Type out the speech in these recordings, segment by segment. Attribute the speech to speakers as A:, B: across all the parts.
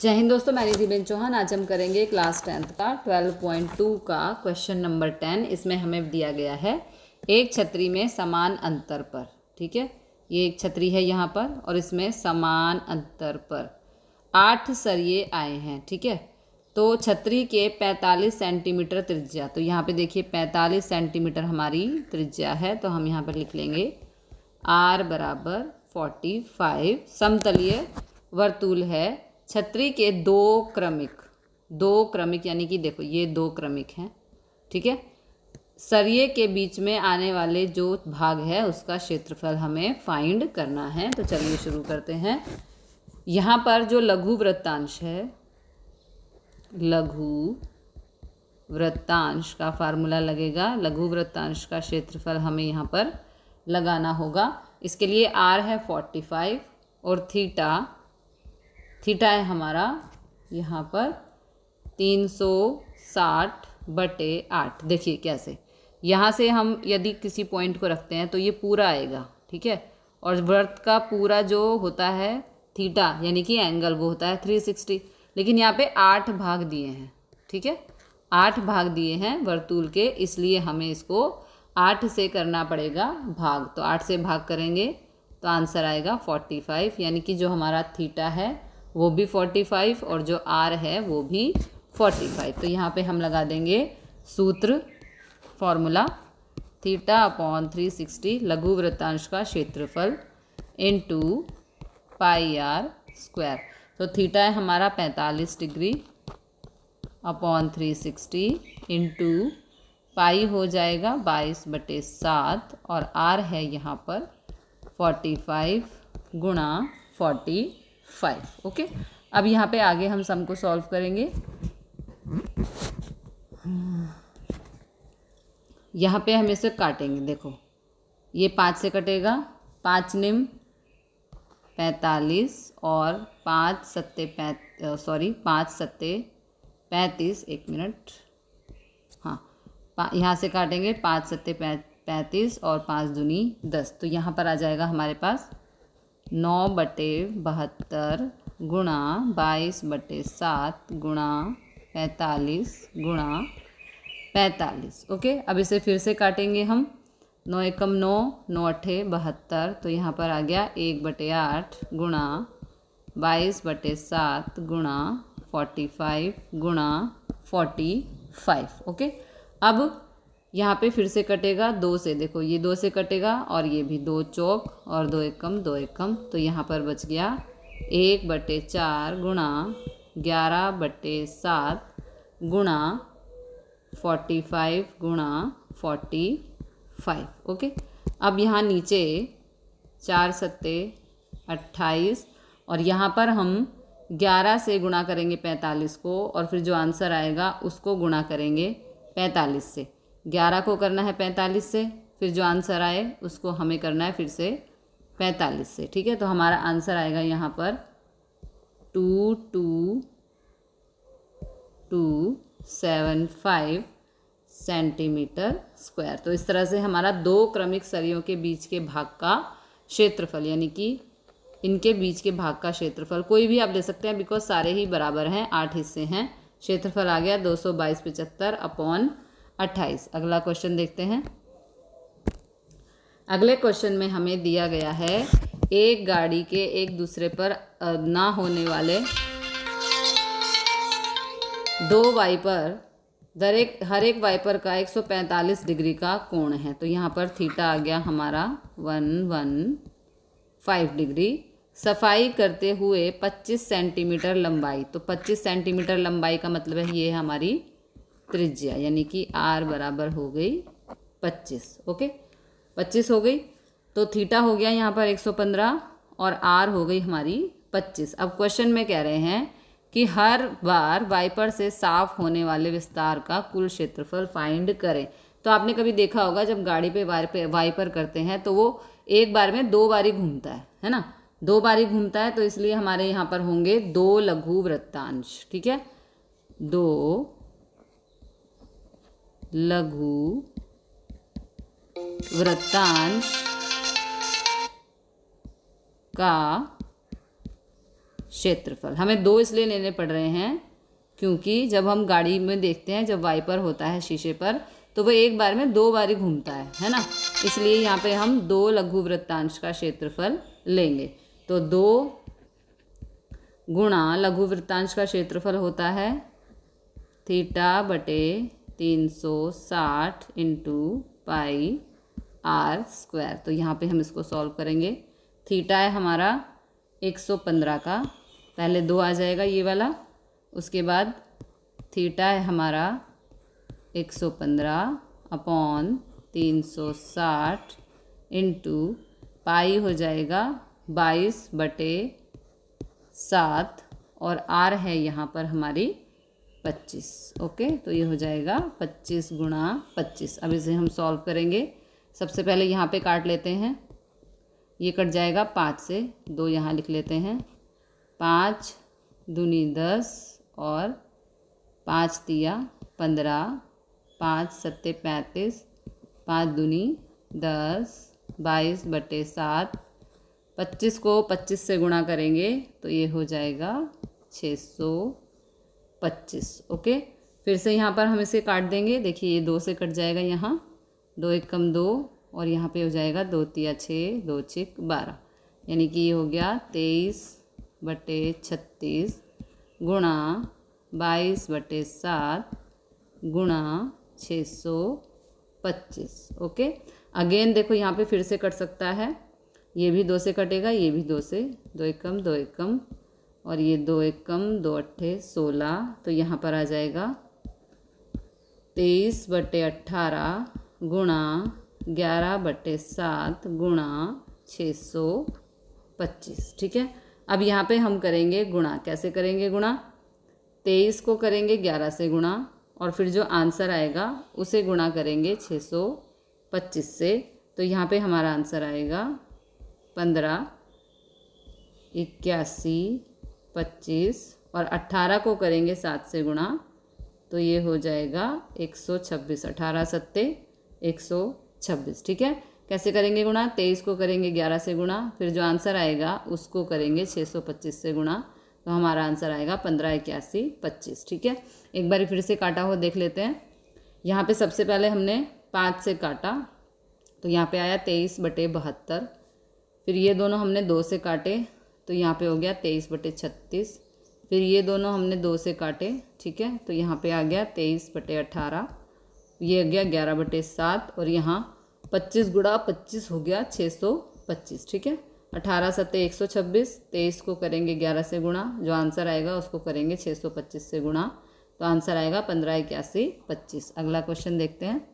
A: जय हिंद दोस्तों मैं निधि बेन चौहान आज हम करेंगे क्लास टेंथ का ट्वेल्व पॉइंट टू का क्वेश्चन नंबर टेन इसमें हमें दिया गया है एक छतरी में समान अंतर पर ठीक है ये एक छतरी है यहाँ पर और इसमें समान अंतर पर आठ सरिये आए हैं ठीक है तो छतरी के पैंतालीस सेंटीमीटर त्रिज्या तो यहाँ पे देखिए पैंतालीस सेंटीमीटर हमारी त्रिज्या है तो हम यहाँ पर लिख लेंगे आर बराबर फोर्टी फाइव समतलीय वर्तूल है छतरी के दो क्रमिक दो क्रमिक यानी कि देखो ये दो क्रमिक हैं ठीक है सरिये के बीच में आने वाले जो भाग है उसका क्षेत्रफल हमें फाइंड करना है तो चलिए शुरू करते हैं यहाँ पर जो लघु वृत्तांश है लघु वृत्तांश का फार्मूला लगेगा लघु वृत्तांश का क्षेत्रफल हमें यहाँ पर लगाना होगा इसके लिए आर है फोर्टी फाइव और थीटा थीटा है हमारा यहाँ पर तीन सौ साठ बटे आठ देखिए कैसे यहाँ से हम यदि किसी पॉइंट को रखते हैं तो ये पूरा आएगा ठीक है और व्रत का पूरा जो होता है थीटा यानी कि एंगल वो होता है थ्री सिक्सटी लेकिन यहाँ पे आठ भाग दिए हैं ठीक है आठ भाग दिए हैं वर्तूल के इसलिए हमें इसको आठ से करना पड़ेगा भाग तो आठ से भाग करेंगे तो आंसर आएगा फोर्टी फाइव यानी कि जो हमारा थीटा है वो भी फोर्टी फाइव और जो आर है वो भी फोर्टी फाइव तो यहाँ पे हम लगा देंगे सूत्र formula theta upon three sixty लघु वृत्तांश का क्षेत्रफल into pi R square तो थीटा है हमारा पैंतालीस degree upon three sixty into pi हो जाएगा बाईस बटे सात और आर है यहाँ पर फोर्टी फाइव गुणा फोर्टी फाइव ओके अब यहाँ पे आगे हम सम को सॉल्व करेंगे यहाँ पे हम इसे काटेंगे देखो ये पाँच से कटेगा पाँच निम पैंतालीस और पाँच सत्ते पैंत सॉरी पाँच सत्ते पैंतीस एक मिनट हाँ यहाँ से काटेंगे पाँच सत्ते पैंतीस और पाँच दुनी दस तो यहाँ पर आ जाएगा हमारे पास नौ बटे बहत्तर गुणा बाईस बटे सात गुणा पैंतालीस गुणा पैंतालीस ओके अब इसे फिर से काटेंगे हम नौ एकम नौ नौ अठे बहत्तर तो यहाँ पर आ गया एक बटे आठ गुणा बाईस बटे सात गुणा फोर्टी फाइव गुणा फोर्टी फाइव ओके अब यहाँ पे फिर से कटेगा दो से देखो ये दो से कटेगा और ये भी दो चौक और दो एक कम दो एक कम तो यहाँ पर बच गया एक बटे चार गुणा ग्यारह बटे सात गुणा फोर्टी फाइव गुणा फोर्टी फाइव ओके अब यहाँ नीचे चार सत्ते अट्ठाईस और यहाँ पर हम ग्यारह से गुणा करेंगे पैंतालीस को और फिर जो आंसर आएगा उसको गुणा करेंगे पैंतालीस से ग्यारह को करना है पैंतालीस से फिर जो आंसर आए उसको हमें करना है फिर से पैंतालीस से ठीक है तो हमारा आंसर आएगा यहाँ पर two two two seven five centimetre square तो इस तरह से हमारा दो क्रमिक सरियों के बीच के भाग का क्षेत्रफल यानी कि इनके बीच के भाग का क्षेत्रफल कोई भी आप ले सकते हैं बिकॉज सारे ही बराबर हैं आठ हिस्से हैं क्षेत्रफल आ गया दो सौ बाईस पचहत्तर अपॉन अट्ठाईस अगला क्वेश्चन देखते हैं अगले क्वेश्चन में हमें दिया गया है एक गाड़ी के एक दूसरे पर ना होने वाले दो वाइपर दर एक हर एक वाइपर का 145 डिग्री का कोण है तो यहाँ पर थीटा आ गया हमारा वन वन फाइव डिग्री सफाई करते हुए 25 सेंटीमीटर लंबाई तो 25 सेंटीमीटर लंबाई का मतलब है ये हमारी त्रिज्या यानी कि आर बराबर हो गई पच्चीस ओके पच्चीस हो गई तो थीटा हो गया यहाँ पर एक सौ पंद्रह और आर हो गई हमारी पच्चीस अब क्वेश्चन में कह रहे हैं कि हर बार वाइपर से साफ होने वाले विस्तार का कुल क्षेत्रफल फाइंड करें तो आपने कभी देखा होगा जब गाड़ी पे वाइपर करते हैं तो वो एक बार में दो बारी घूमता है है ना दो बारी घूमता है तो इसलिए हमारे यहाँ पर होंगे दो लघु वृत्तांश ठीक है दो लघु वृत्तांश का क्षेत्रफल हमें दो इसलिए लेने पड़ रहे हैं क्योंकि जब हम गाड़ी में देखते हैं जब वाइपर होता है शीशे पर तो वह एक बार में दो बारी घूमता है है ना इसलिए यहाँ पे हम दो लघु वृत्तांश का क्षेत्रफल लेंगे तो दो गुणा लघु वृत्तांश का क्षेत्रफल होता है थीटा बटे तीन सौ साठ इंटू पाई आर स्क्वायर तो यहाँ पे हम इसको सॉल्व करेंगे थीटा है हमारा एक सौ पंद्रह का पहले दो आ जाएगा ये वाला उसके बाद थीटा है हमारा एक सौ पंद्रह अपॉन तीन सौ साठ इंटू पाई हो जाएगा बाईस बटे सात और आर है यहाँ पर हमारी पच्चीस ओके तो ये हो जाएगा पच्चीस गुणा पच्चीस अब इसे हम सॉल्व करेंगे सबसे पहले यहाँ पे काट लेते हैं ये कट जाएगा पाँच से दो यहाँ लिख लेते हैं पाँच दूनी दस और पाँच तिया पंद्रह पाँच सत्ते पैंतीस पाँच दूनी दस बाईस बटे सात पच्चीस को पच्चीस से गुणा करेंगे तो ये हो जाएगा छः सौ पच्चीस ओके फिर से यहाँ पर हम इसे काट देंगे देखिए ये दो से कट जाएगा यहाँ दो एक कम दो और यहाँ पे हो जाएगा दो तिया छः दो छिक बारह यानी कि ये हो गया तेईस बटे छत्तीस गुणा बाईस बटे सात गुणा छः सौ पच्चीस ओके अगेन देखो यहाँ पे फिर से कट सकता है ये भी दो से कटेगा ये भी दो से दो एक कम दो एक कम और ये दो एक कम दो अट्ठे सोलह तो यहाँ पर आ जाएगा तेईस बटे अट्ठारह गुणा ग्यारह बटे सात गुणा छः सौ पच्चीस ठीक है अब यहाँ पे हम करेंगे गुणा कैसे करेंगे गुणा तेईस को करेंगे ग्यारह से गुणा और फिर जो आंसर आएगा उसे गुणा करेंगे छः सौ पच्चीस से तो यहाँ पे हमारा आंसर आएगा पंद्रह इक्यासी पच्चीस और अट्ठारह को करेंगे सात से गुणा तो ये हो जाएगा एक सौ छब्बीस अठारह सत्ते एक सौ छब्बीस ठीक है कैसे करेंगे गुणा तेईस को करेंगे ग्यारह से गुणा फिर जो आंसर आएगा उसको करेंगे छः सौ पच्चीस से गुणा तो हमारा आंसर आएगा पंद्रह इक्यासी पच्चीस ठीक है एक बार फिर से काटा हुआ देख लेते हैं यहाँ पे सबसे पहले हमने पाँच से काटा तो यहाँ पे आया तेईस बटे बहत्तर फिर ये दोनों हमने दो से काटे तो यहाँ पे हो गया तेईस बटे छत्तीस फिर ये दोनों हमने दो से काटे ठीक है तो यहाँ पे आ गया तेईस बटे अट्ठारह ये आ गया ग्यारह बटे सात और यहाँ पच्चीस गुड़ा पच्चीस हो गया छः सौ पच्चीस ठीक है अठारह सत्तर एक सौ छब्बीस तेईस को करेंगे ग्यारह से गुणा जो आंसर आएगा उसको करेंगे छः सौ पच्चीस से गुणा तो आंसर आएगा पंद्रह इक्यासी पच्चीस अगला क्वेश्चन देखते हैं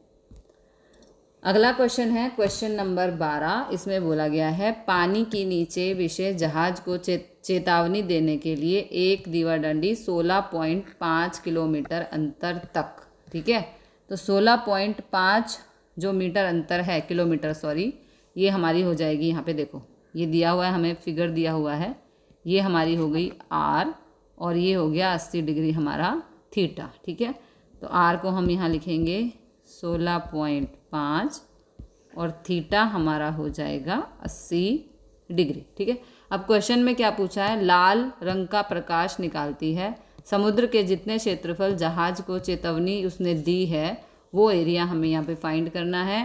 A: अगला क्वेश्चन है क्वेश्चन नंबर बारह इसमें बोला गया है पानी के नीचे विशेष जहाज को चे, चेतावनी देने के लिए एक दीवा डंडी सोलह पॉइंट पाँच किलोमीटर अंतर तक ठीक है तो सोलह पॉइंट पाँच जो मीटर अंतर है किलोमीटर सॉरी ये हमारी हो जाएगी यहाँ पे देखो ये दिया हुआ है हमें फिगर दिया हुआ है ये हमारी हो गई आर और ये हो गया अस्सी डिग्री हमारा थीटा ठीक है तो आर को हम यहाँ लिखेंगे सोलह पॉइंट पाँच और थीटा हमारा हो जाएगा अस्सी डिग्री ठीक है अब क्वेश्चन में क्या पूछा है लाल रंग का प्रकाश निकालती है समुद्र के जितने क्षेत्रफल जहाज को चेतावनी उसने दी है वो एरिया हमें यहाँ पे फाइंड करना है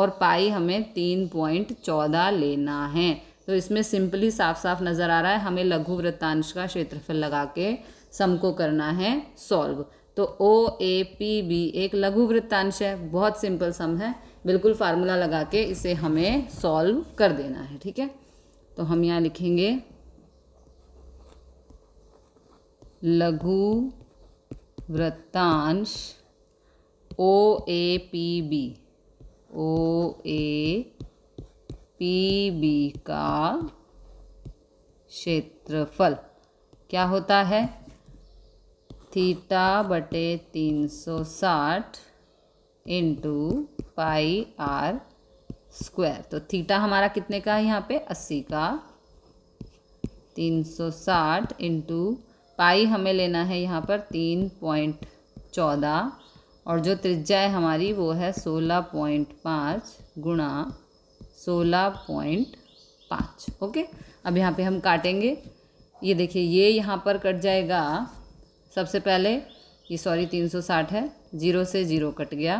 A: और पाई हमें तीन पॉइंट चौदह लेना है तो इसमें सिंपली साफ साफ नज़र आ रहा है हमें लघु वृत्तांश का क्षेत्रफल लगा के सम को करना है सॉल्व तो ओ ए पी बी एक लघु वृत्तांश है बहुत सिंपल सम है बिल्कुल फार्मूला लगा के इसे हमें सॉल्व कर देना है ठीक है तो हम यहाँ लिखेंगे लघु वृत्तांश O A P B O A P B का क्षेत्रफल क्या होता है थीटा बटे तीन सौ साठ इंटू पाई आर स्क्वायर तो थीटा हमारा कितने का है यहाँ पे अस्सी का तीन सौ साठ इंटू पाई हमें लेना है यहाँ पर तीन पॉइंट चौदह और जो त्रिज्या है हमारी वो है सोलह पॉइंट पाँच गुणा सोलह पॉइंट पाँच ओके अब यहाँ पे हम काटेंगे ये देखिए ये यहाँ पर कट जाएगा सबसे पहले ये सॉरी तीन सौ साठ है जीरो से जीरो कट गया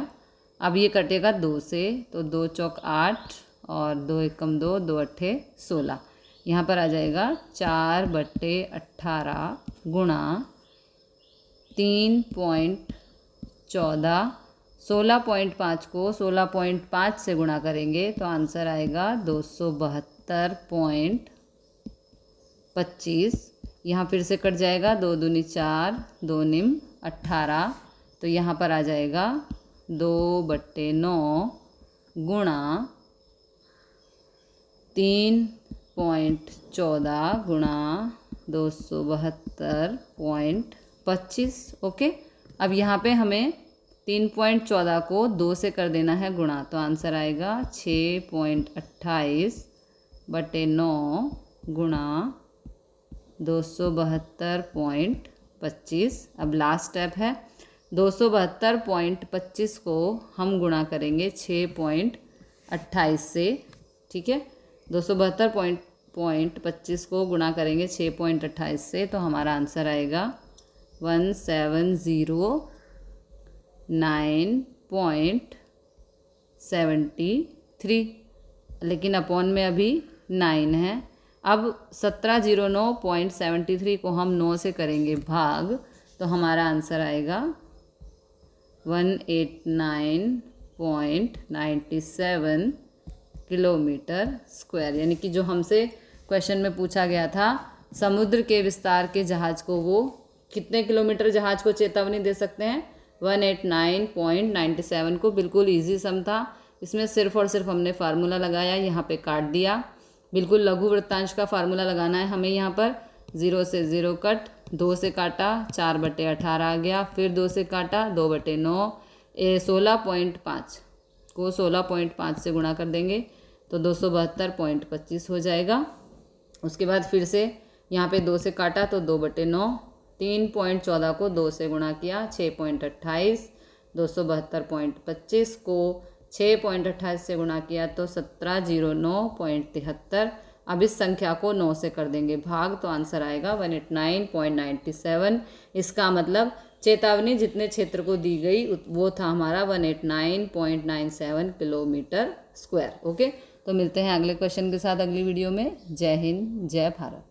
A: अब ये कटेगा दो से तो दो चौक आठ और दो एकम दो दो अट्ठे सोलह यहाँ पर आ जाएगा चार बट्टे अट्ठारह गुणा तीन पॉइंट चौदह सोलह पॉइंट पाँच को सोलह पॉइंट पाँच से गुणा करेंगे तो आंसर आएगा दो सौ बहत्तर पॉइंट पच्चीस यहाँ फिर से कट जाएगा दो दूनी चार दो निम अट्ठारह तो यहाँ पर आ जाएगा दो बट्टे नौ गुणा तीन पॉइंट चौदह गुणा दो सौ बहत्तर पॉइंट पच्चीस ओके अब यहाँ पे हमें तीन पॉइंट चौदह को दो से कर देना है गुणा तो आंसर आएगा छः पॉइंट अट्ठाईस बटे नौ गुणा दो सौ बहत्तर पॉइंट पच्चीस अब लास्ट स्टेप है दो सौ बहत्तर पॉइंट पच्चीस को हम गुणा करेंगे छः पॉइंट अट्ठाईस से ठीक है दो सौ बहत्तर पॉइंट पॉइंट पच्चीस को गुणा करेंगे छः पॉइंट अट्ठाईस से तो हमारा आंसर आएगा one seven zero nine point seventy three लेकिन अपॉन में अभी नाइन है अब सत्रह जीरो नौ पॉइंट सेवेंटी थ्री को हम नौ से करेंगे भाग तो हमारा आंसर आएगा one eight nine point ninety seven kilometre square यानी कि जो हमसे क्वेश्चन में पूछा गया था समुद्र के विस्तार के जहाज़ को वो कितने किलोमीटर जहाज़ को चेतावनी दे सकते हैं one eight nine point ninety seven को बिल्कुल इजी सम था इसमें सिर्फ और सिर्फ हमने फार्मूला लगाया यहाँ पे काट दिया बिल्कुल लघु वृत्तांश का फार्मूला लगाना है हमें यहाँ पर ज़ीरो से ज़ीरो कट दो से काटा चार बटे अठारह आ गया फिर दो से काटा दो बटे नौ ए सोलह पॉइंट पाँच को सोलह पॉइंट पाँच से गुणा कर देंगे तो दो सौ बहत्तर पॉइंट पच्चीस हो जाएगा उसके बाद फिर से यहाँ पे दो से काटा तो दो बटे नौ तीन पॉइंट चौदह को दो से गुणा किया छः पॉइंट अट्ठाईस दो सौ बहत्तर पॉइंट पच्चीस को छः पॉइंट अट्ठाईस से गुणा किया तो सत्रह जीरो नौ पॉइंट तिहत्तर अब इस संख्या को नौ से कर देंगे भाग तो आंसर आएगा one eight nine point ninety seven इसका मतलब चेतावनी जितने क्षेत्र को दी गई वो था हमारा one eight nine point nine seven kilometre square okay तो मिलते हैं अगले क्वेश्चन के साथ अगली वीडियो में जय हिंद जय भारत